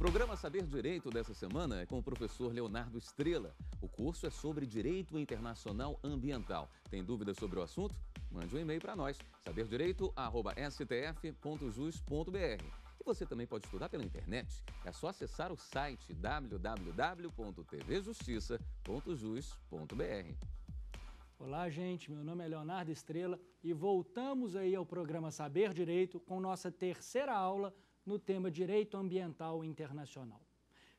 programa Saber Direito dessa semana é com o professor Leonardo Estrela. O curso é sobre Direito Internacional Ambiental. Tem dúvidas sobre o assunto? Mande um e-mail para nós, saberdireito.stf.jus.br. E você também pode estudar pela internet. É só acessar o site www.tvjustiça.jus.br. Olá, gente. Meu nome é Leonardo Estrela e voltamos aí ao programa Saber Direito com nossa terceira aula no tema direito ambiental internacional.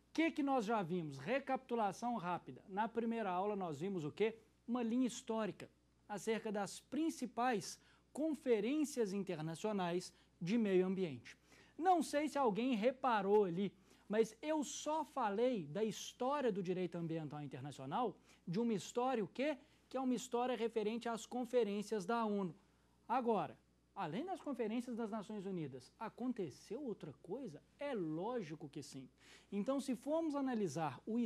O que, que nós já vimos? Recapitulação rápida. Na primeira aula nós vimos o quê? Uma linha histórica acerca das principais conferências internacionais de meio ambiente. Não sei se alguém reparou ali, mas eu só falei da história do direito ambiental internacional, de uma história o quê? Que é uma história referente às conferências da ONU. Agora, além das conferências das Nações Unidas, aconteceu outra coisa? É lógico que sim. Então, se formos analisar o